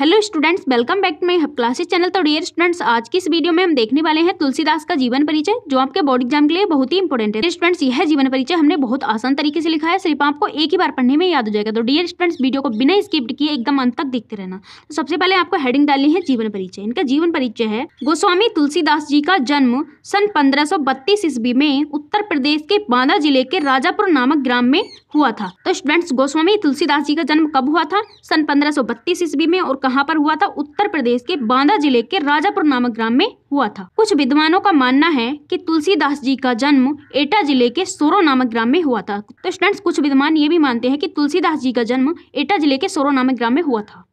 hello students welcome back to my classes channel तो dear students आज की इस वीडियो में हम देखने वाले हैं तुलसीदास का जीवन परिचय जो आपके बोर्ड एग्जाम के लिए बहुत ही इंपॉर्टेंट है स्टूडेंट्स यह जीवन परिचय हमने बहुत आसान तरीके से लिखा है सिर्फ आपको एक ही बार पढ़ने में याद हो जाएगा तो डियर स्टूडेंट्स वीडियो को बिना स्किप्ट किए एकदम अंत तक देखते रहना तो सबसे पहले आपको हेडिंग डाली है जीवन परिचय इनका जीवन परिचय है गोस्वामी तुलसीदास जी का जन्म सन पंद्रह ईस्वी में उत्तर प्रदेश के बांदा जिले के राजापुर नामक ग्राम में हुआ था तो स्टूडेंट्स गोस्वामी तुलसीदास जी का जन्म कब हुआ था सन पंद्रह ईस्वी में और कहाँ पर हुआ था उत्तर प्रदेश के बांदा जिले के राजापुर नामक ग्राम में हुआ था कुछ विद्वानों का मानना है कि तुलसीदास जी का जन्म एटा जिले के सोरो नामक ग्राम में हुआ था तो स्टूडेंट्स कुछ विद्वान ये भी मानते हैं कि तुलसीदास जी का जन्म एटा जिले के सोरो नामक ग्राम में हुआ था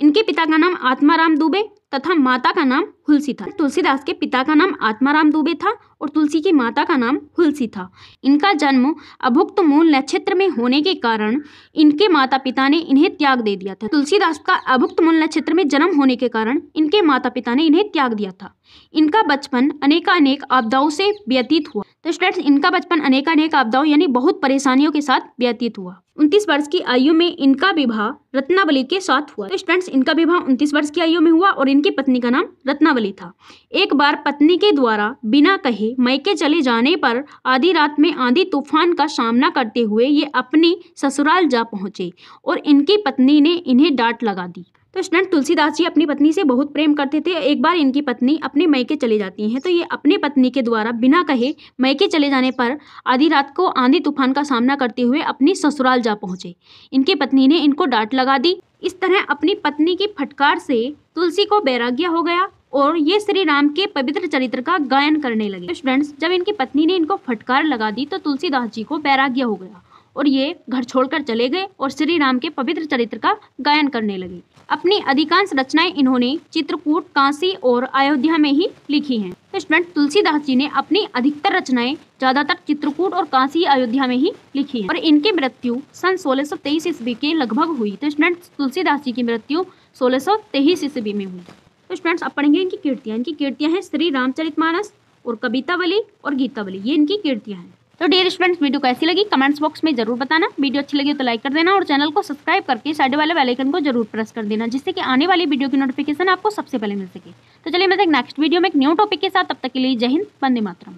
इनके पिता का नाम आत्माराम दुबे तथा माता का नाम हुलसी था तुलसीदास के पिता का नाम आत्माराम दुबे था और तुलसी की माता का नाम हुलसी था इनका जन्म अभुक्त मूल नक्षत्र में होने के कारण इनके माता पिता ने इन्हें त्याग दे दिया था तुलसीदास का अभुक्त मूल नक्षत्र में जन्म होने के कारण इनके माता पिता ने इन्हें त्याग दिया था इनका बचपन अनेकानेक आपदाओं से व्यतीत हुआ तो स्टूडेंट्स इनका बचपन अनेकानेक आपदाओं यानी बहुत परेशानियों के साथ व्यतीत हुआ उनतीस वर्ष की आयु में इनका विवाह रत्नावली के साथ हुआ स्टूडेंट्स तो इनका विवाह उनतीस वर्ष की आयु में हुआ और इनकी पत्नी का नाम रत्नावली था एक बार पत्नी के द्वारा बिना कहे मैके चले जाने पर आधी रात में आंधी तूफान का सामना करते हुए ये अपनी ससुराल जा पहुंचे और इनकी पत्नी ने इन्हें डांट लगा दी कृष्णन तुलसीदास जी अपनी पत्नी से बहुत प्रेम करते थे एक बार इनकी पत्नी अपने मैके चली जाती हैं तो ये अपने पत्नी के द्वारा बिना कहे मैके चले जाने पर आधी रात को आंधी तूफान का सामना करते हुए अपनी ससुराल जा पहुंचे इनके पत्नी ने इनको डांट लगा दी इस तरह अपनी पत्नी की फटकार से तुलसी को बैराग्य हो गया और ये श्री राम के पवित्र चरित्र का गायन करने लगे स्टूडेंट्स जब इनकी पत्नी ने इनको फटकार लगा दी तो तुलसीदास जी को बैराग्य हो गया और ये घर छोड़कर चले गए और श्री राम के पवित्र चरित्र का गायन करने लगे अपनी अधिकांश रचनाएं इन्होंने चित्रकूट काशी और अयोध्या में ही लिखी हैं तो स्टूडेंट तुलसीदास जी ने अपनी अधिकतर रचनाएं ज्यादातर चित्रकूट और काशी अयोध्या में ही लिखी है और इनकी मृत्यु सन 1623 ईस्वी के लगभग हुई तो स्टूडेंट तुलसीदास जी की मृत्यु 1623 ईस्वी में हुई तो स्टूडेंट्स आप पढ़ेंगे इनकी कीर्तियाँ इनकी कीर्तियाँ हैं श्री रामचरित और कवितावली और गीतावली ये इनकी कीर्तियाँ हैं तो डियर स्टूडेंट्स वीडियो कैसी लगी कमेंट्स बॉक्स में जरूर बताना वीडियो अच्छी लगी तो लाइक कर देना और चैनल को सब्सक्राइब करके साइड वाले बेल आइकन को जरूर प्रेस कर देना जिससे कि आने वाली वीडियो की नोटिफिकेशन आपको सबसे पहले मिल सके तो चलिए मैं नेक्स्ट वीडियो में एक न्यू टॉपिक के साथ तब तक के लिए जय हिंद बंदे मातरम